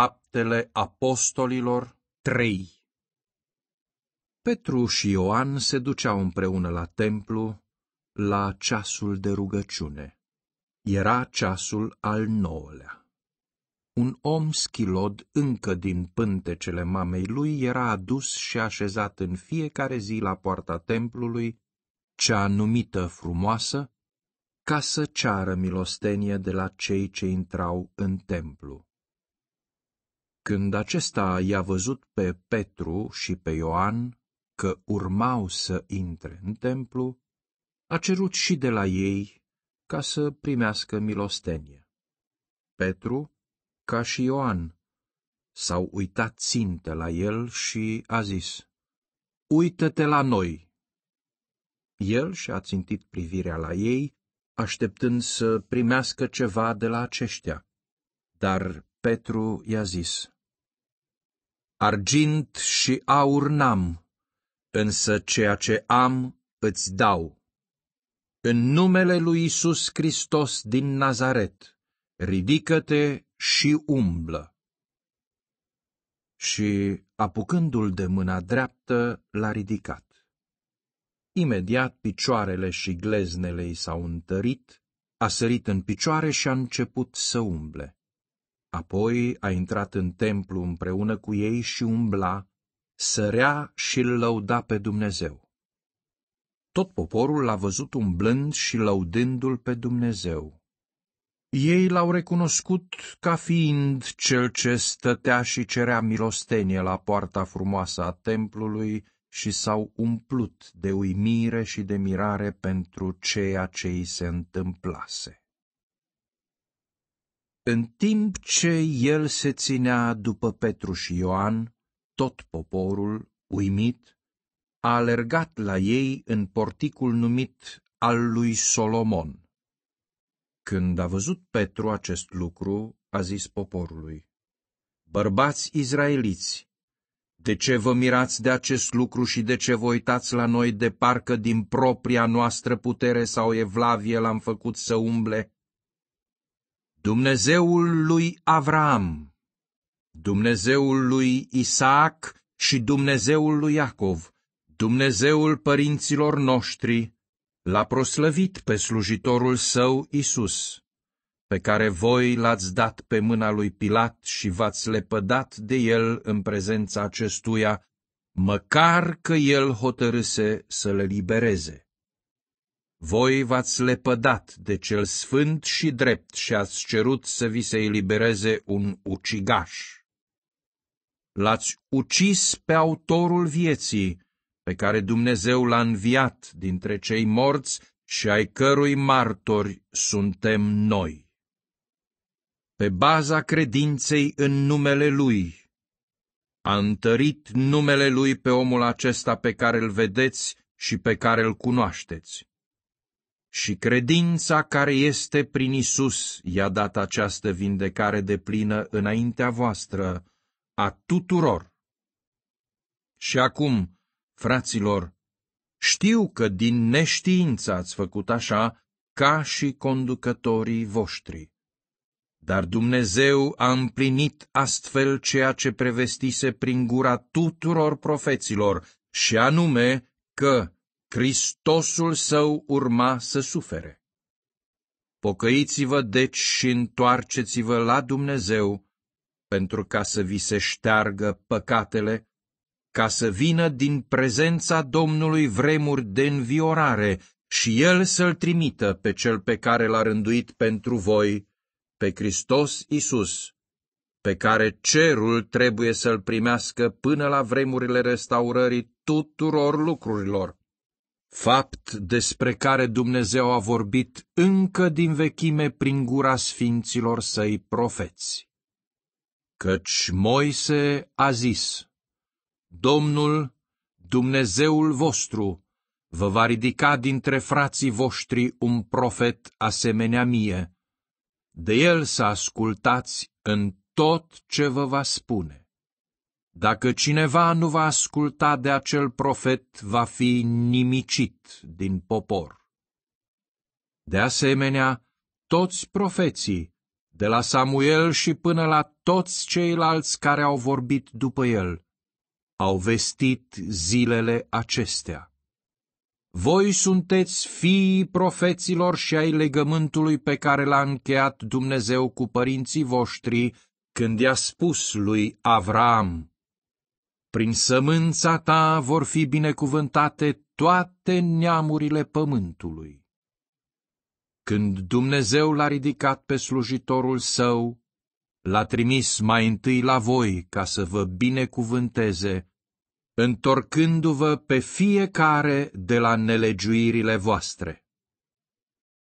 Faptele Apostolilor 3 Petru și Ioan se duceau împreună la templu la ceasul de rugăciune. Era ceasul al nouălea. Un om schilod încă din pântecele mamei lui era adus și așezat în fiecare zi la poarta templului, cea numită frumoasă, ca să ceară milostenie de la cei ce intrau în templu. Când acesta i-a văzut pe Petru și pe Ioan că urmau să intre în templu, a cerut și de la ei ca să primească milostenie. Petru, ca și Ioan, s-au uitat țintă la el și a zis, Uită-te la noi! El și-a țintit privirea la ei, așteptând să primească ceva de la aceștia. Dar Petru i-a zis, argint și aur n-am, însă ceea ce am îți dau. În numele lui Isus Hristos din Nazaret, ridică-te și umblă. Și, apucându-l de mâna dreaptă, l-a ridicat. Imediat picioarele și gleznele i s-au întărit, a sărit în picioare și a început să umble. Apoi a intrat în templu împreună cu ei și umbla, sărea și îl lăuda pe Dumnezeu. Tot poporul l-a văzut umblând și lăudându-l pe Dumnezeu. Ei l-au recunoscut ca fiind cel ce stătea și cerea milostenie la poarta frumoasă a templului și s-au umplut de uimire și de mirare pentru ceea ce îi se întâmplase. În timp ce el se ținea după Petru și Ioan, tot poporul, uimit, a alergat la ei în porticul numit al lui Solomon. Când a văzut Petru acest lucru, a zis poporului, Bărbați izraeliți, de ce vă mirați de acest lucru și de ce vă uitați la noi de parcă din propria noastră putere sau evlavie l-am făcut să umble Dumnezeul lui Avram, Dumnezeul lui Isaac și Dumnezeul lui Iacov, Dumnezeul părinților noștri, l-a proslăvit pe slujitorul său Isus, pe care voi l-ați dat pe mâna lui Pilat și v-ați lepădat de el în prezența acestuia, măcar că el hotărâse să le libereze. Voi v-ați lepădat de cel sfânt și drept și ați cerut să vi se elibereze un ucigaș. L-ați ucis pe autorul vieții, pe care Dumnezeu l-a înviat dintre cei morți și ai cărui martori suntem noi. Pe baza credinței în numele Lui, a întărit numele Lui pe omul acesta pe care îl vedeți și pe care îl cunoașteți și credința care este prin Isus i-a dat această vindecare de plină înaintea voastră a tuturor. Și acum, fraților, știu că din neștiință ați făcut așa ca și conducătorii voștri. Dar Dumnezeu a împlinit astfel ceea ce prevestise prin gura tuturor profeților, și anume că Hristosul său urma să sufere. Pocăiți-vă deci și întoarceți-vă la Dumnezeu, pentru ca să vi se șteargă păcatele, ca să vină din prezența Domnului vremuri de înviorare și El să-L trimită pe Cel pe care L-a rânduit pentru voi, pe Hristos Isus, pe care cerul trebuie să-L primească până la vremurile restaurării tuturor lucrurilor fapt despre care Dumnezeu a vorbit încă din vechime prin gura sfinților săi profeți. Căci Moise a zis, Domnul, Dumnezeul vostru, vă va ridica dintre frații voștri un profet asemenea mie. De el să ascultați în tot ce vă va spune. Dacă cineva nu va asculta de acel profet, va fi nimicit din popor. De asemenea, toți profeții, de la Samuel și până la toți ceilalți care au vorbit după el, au vestit zilele acestea. Voi sunteți fiii profeților și ai legământului pe care l-a încheiat Dumnezeu cu părinții voștri când i-a spus lui Avram, prin sămânța ta vor fi binecuvântate toate neamurile pământului. Când Dumnezeu l-a ridicat pe slujitorul său, l-a trimis mai întâi la voi ca să vă binecuvânteze, întorcându-vă pe fiecare de la nelegiuirile voastre.